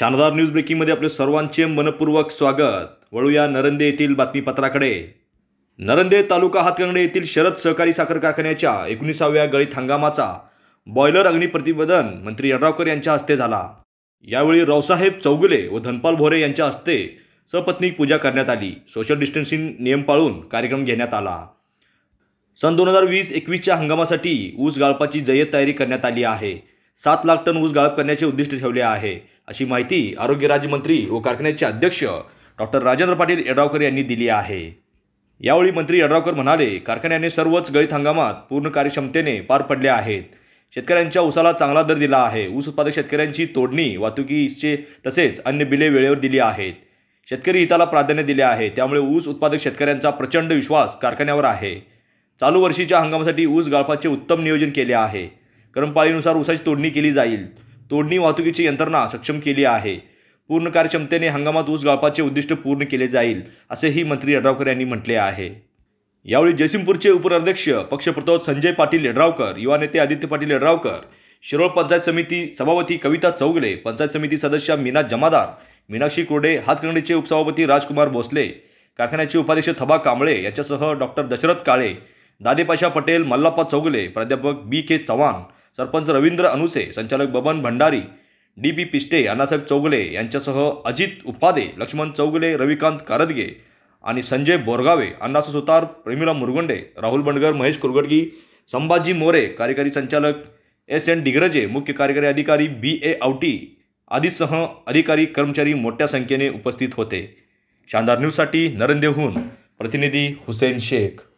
शानदार न्यूज ब्रेकिंगमध्ये आपले सर्वांचे मनपूर्वक स्वागत वळूया नरंदे येथील बातमीपत्राकडे नरंदे तालुका हातकंगडे येथील शरद सहकारी साखर कारखान्याच्या एकोणीसाव्या गळीत हंगामाचा बॉयलर अग्निप्रतिबंधन मंत्री यड्रावकर यांच्या हस्ते झाला यावेळी रावसाहेब चौगुले व धनपाल भोरे यांच्या हस्ते सपत्नीक पूजा करण्यात आली सोशल डिस्टन्सिंग नियम पाळून कार्यक्रम घेण्यात आला सन दोन हजार वीस एकवीसच्या हंगामासाठी ऊस गाळपाची जय्यत तयारी करण्यात आली आहे सात लाख टन ऊस गाळप करण्याचे उद्दिष्ट ठेवले आहे अशी माहिती आरोग्य राज्यमंत्री व कारखान्याचे अध्यक्ष डॉक्टर राजेंद्र पाटील यड्रावकर यांनी दिली आहे यावेळी मंत्री यड्रावकर म्हणाले कारखान्याने सर्वच गळीत हंगामात पूर्ण कार्यक्षमतेने पार पडले आहेत शेतकऱ्यांच्या ऊसाला चांगला दर दिला आहे ऊस उत्पादक शेतकऱ्यांची तोडणी वाहतुकीचे तसेच अन्य बिले वेळेवर दिली आहेत शेतकरी हिताला प्राधान्य दिले आहे त्यामुळे ऊस उत्पादक शेतकऱ्यांचा प्रचंड विश्वास कारखान्यावर आहे चालू वर्षीच्या हंगामासाठी ऊस गाळपाचे उत्तम नियोजन केले आहे कर्मपाळीनुसार ऊसाची तोडणी केली जाईल तोडणी वाहतुकीची यंत्रणा सक्षम केली आहे पूर्ण कार्यक्षमतेने हंगामात ऊस गाळपाचे उद्दिष्ट पूर्ण केले जाईल असेही मंत्री यड्रावकर यांनी म्हटले आहे यावेळी जयसिंगपूरचे उपराध्यक्ष पक्षप्रतोद संजय पाटील यड्रावकर युवा नेते आदित्य पाटील यड्रावकर शिरोळ पंचायत समिती सभापती कविता चौगले पंचायत समिती सदस्य मीना जमादार मीनाक्षी कोडे हातकंगडीचे उपसभापती राजकुमार भोसले कारखान्याचे उपाध्यक्ष थबा कांबळे यांच्यासह डॉक्टर दशरथ काळे दादेपाशा पटेल मल्लाप्पा चौगले प्राध्यापक बी के चव्हाण सरपंच रवींद्र अनुसे संचालक बबन भंडारी डी पी पिष्टे अण्णासाहेब चौगले यांच्यासह अजित उपादे लक्ष्मण चौगले रविकांत कारदगे आणि संजय बोरगावे अण्णासा सुतार प्रेमिला मुरगुंडे राहुल बंडगर महेश कुरगडगी संभाजी मोरे कार्यकारी संचालक एस एन डिग्रजे मुख्य कार्यकारी अधिकारी बी ए आवटी आदीसह अधिकारी कर्मचारी मोठ्या संख्येने उपस्थित होते शानदार न्यूजसाठी नरेंदेहून प्रतिनिधी हुसेन शेख